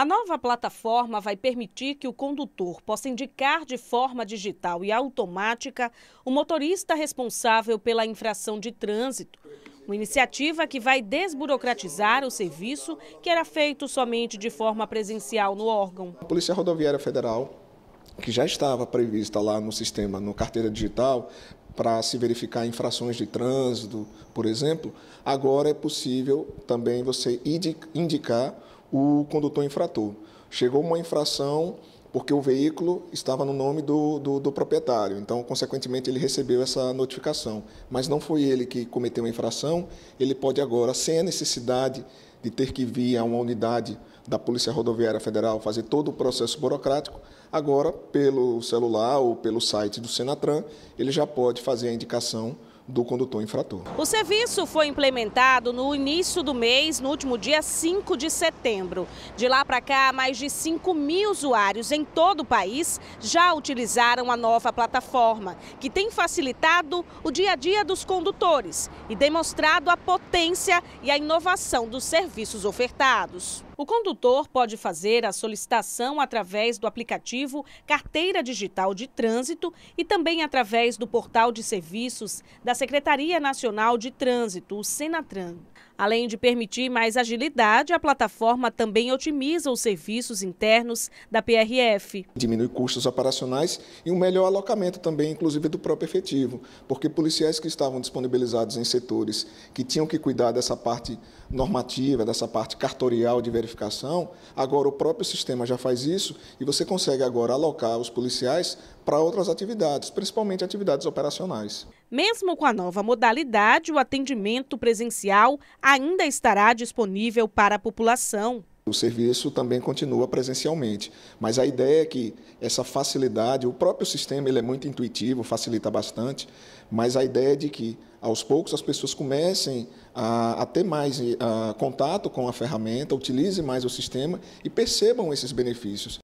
A nova plataforma vai permitir que o condutor possa indicar de forma digital e automática o motorista responsável pela infração de trânsito. Uma iniciativa que vai desburocratizar o serviço que era feito somente de forma presencial no órgão. A Polícia Rodoviária Federal, que já estava prevista lá no sistema, no carteira digital, para se verificar infrações de trânsito, por exemplo, agora é possível também você indicar o condutor infrator. Chegou uma infração porque o veículo estava no nome do, do, do, proprietário. Então, consequentemente, ele recebeu essa notificação. Mas não foi ele que cometeu a infração, ele pode agora, sem a necessidade de ter que vir a uma unidade da Polícia Rodoviária Federal fazer todo o processo burocrático, agora, pelo celular ou pelo site do Senatran, ele já pode fazer a indicação do condutor infrator. O serviço foi implementado no início do mês, no último dia 5 de setembro. De lá para cá, mais de 5 mil usuários em todo o país já utilizaram a nova plataforma, que tem facilitado o dia a dia dos condutores e demonstrado a potência e a inovação dos serviços ofertados. O condutor pode fazer a solicitação através do aplicativo Carteira Digital de Trânsito e também através do portal de serviços da Secretaria Nacional de Trânsito, o Senatran. Além de permitir mais agilidade, a plataforma também otimiza os serviços internos da PRF. Diminui custos operacionais e um melhor alocamento também, inclusive do próprio efetivo, porque policiais que estavam disponibilizados em setores que tinham que cuidar dessa parte normativa, dessa parte cartorial de verificação, agora o próprio sistema já faz isso e você consegue agora alocar os policiais para outras atividades, principalmente atividades operacionais. Mesmo com a nova modalidade, o atendimento presencial ainda estará disponível para a população. O serviço também continua presencialmente, mas a ideia é que essa facilidade, o próprio sistema ele é muito intuitivo, facilita bastante, mas a ideia é de que aos poucos as pessoas comecem a, a ter mais eh, a, contato com a ferramenta, utilizem mais o sistema e percebam esses benefícios.